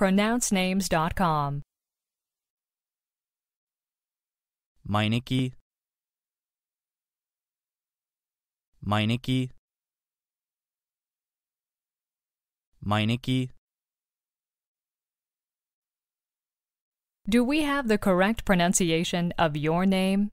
pronouncenames.com. Meineke Meineke Meineke Do we have the correct pronunciation of your name?